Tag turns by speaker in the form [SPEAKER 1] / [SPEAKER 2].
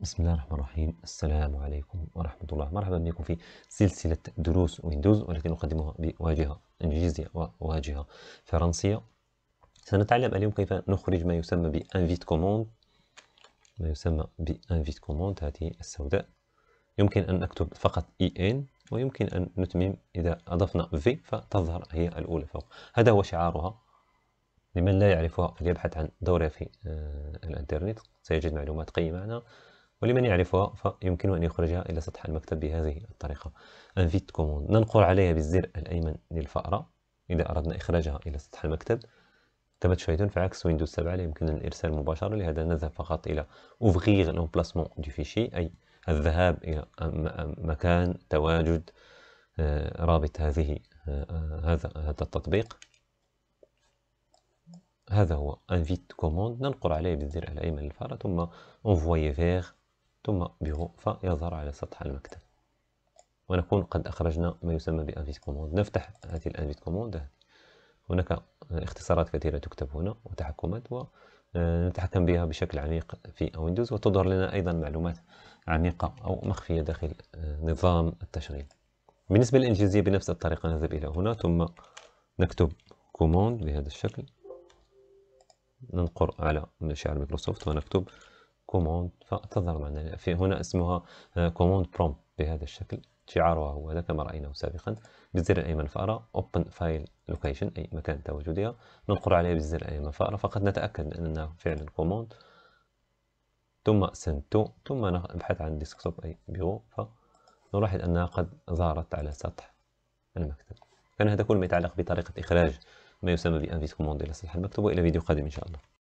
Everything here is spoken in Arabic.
[SPEAKER 1] بسم الله الرحمن الرحيم السلام عليكم ورحمة الله مرحبا بكم في سلسلة دروس ويندوز والتي نقدمها بواجهة إنجليزية وواجهة فرنسية سنتعلم اليوم كيف نخرج ما يسمى بانفيت كوموند ما يسمى بانفيت كوموند هذه السوداء يمكن أن نكتب فقط EN ويمكن أن نتمم إذا أضفنا V فتظهر هي الأولى فوق هذا هو شعارها لمن لا يعرفها فليبحث عن دورها في آه، الانترنت سيجد معلومات قيمة عنها ولمن يعرفها فيمكن أن يخرجها إلى سطح المكتب بهذه الطريقة انفيت كوموند ننقر عليها بالزر الأيمن للفأرة إذا أردنا إخراجها إلى سطح المكتب كما تشاهدون فعكس ويندوز 7 لا يمكن الإرسال مباشرة لهذا نذهب فقط إلى أوفغيغ لومبلاسمون دو فيشي أي الذهاب إلى مكان تواجد آه، رابط هذه آه، هذا هذا التطبيق هذا هو انفيت كوموند ننقر عليه بالزر الأيمن للفأرة ثم انفوي فيغ ثم بيرو فيظهر على سطح المكتب ونكون قد أخرجنا ما يسمى بانفيت كوموند نفتح هذه الانفيت كوموند هناك اختصارات كثيرة تكتب هنا وتحكمات ونتحكم آه، بها بشكل عميق في ويندوز وتظهر لنا أيضا معلومات عميقة أو مخفية داخل آه، نظام التشغيل بالنسبة للإنجليزية بنفس الطريقة نذهب إلى هنا ثم نكتب كوموند بهذا الشكل ننقر على مشاعر مايكروسوفت ونكتب كوموند فتظهر معنا في هنا اسمها كوموند آه, برومبت بهذا الشكل شعارها هو هذا كما رأيناه سابقا بالزر الأيمن فأرى Open File Location أي مكان تواجدها ننقر عليه بالزر الأيمن فأرى فقد نتأكد من أنها فعلا كوموند ثم Send To ثم نبحث عن ديسكتوب أي بيو فنلاحظ أنها قد ظهرت على سطح المكتب كان هذا كل ما يتعلق بطريقة إخراج ما يسمى بانفيس كوموند إلى سطح المكتب وإلى فيديو قادم إن شاء الله